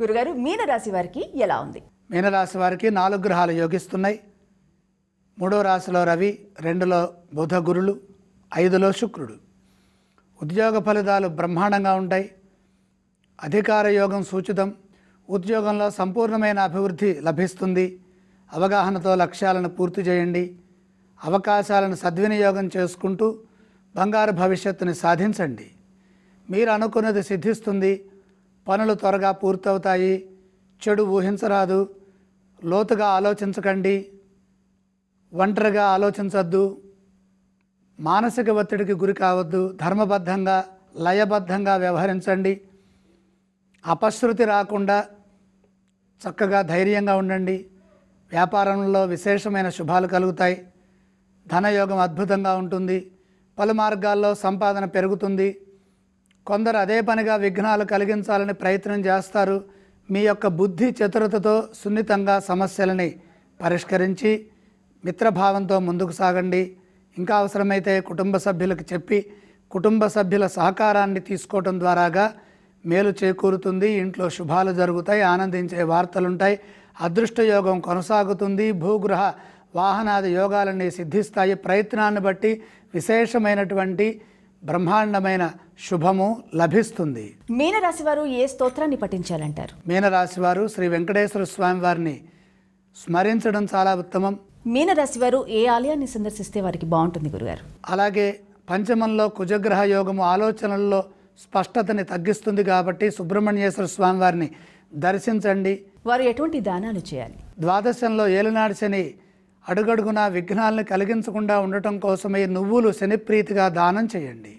గురుగారు మీనరాశి వారికి ఎలా ఉంది మీనరాశి వారికి నాలుగు గ్రహాలు యోగిస్తున్నాయి మూడో రాశిలో రవి రెండులో బుధ గురులు ఐదులో శుక్రుడు ఉద్యోగ ఫలితాలు బ్రహ్మాండంగా ఉంటాయి అధికార యోగం సూచితం ఉద్యోగంలో సంపూర్ణమైన అభివృద్ధి లభిస్తుంది అవగాహనతో లక్ష్యాలను పూర్తి చేయండి అవకాశాలను సద్వినియోగం చేసుకుంటూ బంగారు భవిష్యత్తుని సాధించండి మీరు అనుకున్నది సిద్ధిస్తుంది పనులు త్వరగా పూర్తవుతాయి చెడు ఊహించరాదు లోతుగా ఆలోచించకండి ఒంటరిగా ఆలోచించద్దు మానసిక ఒత్తిడికి గురి కావద్దు ధర్మబద్ధంగా లయబద్ధంగా వ్యవహరించండి అపశృతి రాకుండా చక్కగా ధైర్యంగా ఉండండి వ్యాపారంలో విశేషమైన శుభాలు కలుగుతాయి ధనయోగం అద్భుతంగా ఉంటుంది పలు మార్గాల్లో సంపాదన పెరుగుతుంది కొందరు అదే పనిగా విఘ్నాలు కలిగించాలని ప్రయత్నం చేస్తారు మీ యొక్క బుద్ధి చతురతతో సున్నితంగా సమస్యలని పరిష్కరించి మిత్రభావంతో ముందుకు సాగండి ఇంకా అవసరమైతే కుటుంబ సభ్యులకు చెప్పి కుటుంబ సభ్యుల సహకారాన్ని తీసుకోవటం ద్వారాగా మేలు చేకూరుతుంది ఇంట్లో శుభాలు జరుగుతాయి ఆనందించే వార్తలుంటాయి అదృష్ట యోగం కొనసాగుతుంది భూగృహ వాహనాది యోగాలన్నీ సిద్ధిస్తాయి ప్రయత్నాన్ని బట్టి విశేషమైనటువంటి బ్రహ్మాండమైన శుభము లభిస్తుంది మీనరాశి వారు ఏ స్తోత్రాన్ని పఠించాలంటారు మీనరాశి వారు శ్రీ వెంకటేశ్వర స్వామి వారిని స్మరించడం చాలా ఉత్తమం మీనరాశి వారు ఏ ఆలయాన్ని సందర్శిస్తే వారికి బాగుంటుంది గురుగారు అలాగే పంచమంలో కుజగ్రహ యోగము ఆలోచనల్లో స్పష్టతని తగ్గిస్తుంది కాబట్టి సుబ్రహ్మణ్యేశ్వర స్వామి వారిని దర్శించండి వారు ఎటువంటి దానాలు చేయాలి ద్వాదశంలో ఏలునాడు శని అడుగడుగునా విఘ్నాలను కలిగించకుండా ఉండటం కోసమే నువ్వులు శనిప్రీతిగా దానం చేయండి